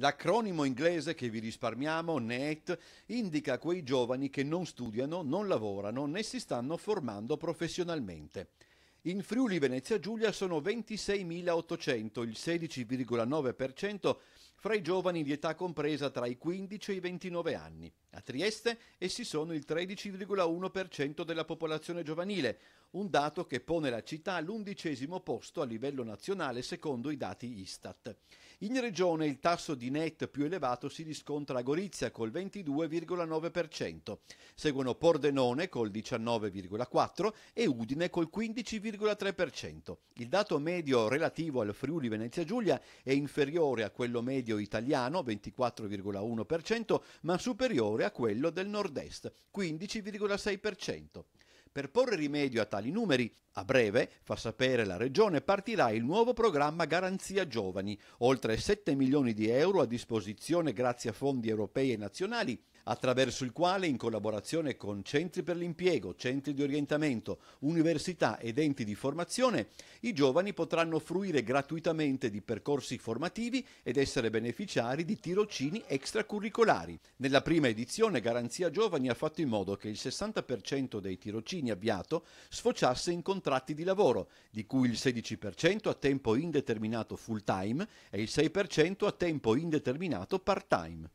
L'acronimo inglese che vi risparmiamo, NET, indica quei giovani che non studiano, non lavorano né si stanno formando professionalmente. In Friuli Venezia Giulia sono 26.800, il 16,9% fra i giovani di età compresa tra i 15 e i 29 anni. A Trieste essi sono il 13,1% della popolazione giovanile, un dato che pone la città all'undicesimo posto a livello nazionale secondo i dati Istat. In regione il tasso di net più elevato si riscontra a Gorizia col 22,9%, seguono Pordenone col 19,4% e Udine col 15,3%. Il dato medio relativo al Friuli Venezia Giulia è inferiore a quello medio italiano 24,1%, ma superiore a quello del nord-est 15,6%. Per porre rimedio a tali numeri a breve, fa sapere la Regione, partirà il nuovo programma Garanzia Giovani, oltre 7 milioni di euro a disposizione grazie a fondi europei e nazionali attraverso il quale, in collaborazione con centri per l'impiego, centri di orientamento, università ed enti di formazione, i giovani potranno fruire gratuitamente di percorsi formativi ed essere beneficiari di tirocini extracurricolari. Nella prima edizione Garanzia Giovani ha fatto in modo che il 60% dei tirocini avviato sfociasse in contatto contratti di lavoro, di cui il 16% a tempo indeterminato full time e il 6% a tempo indeterminato part time.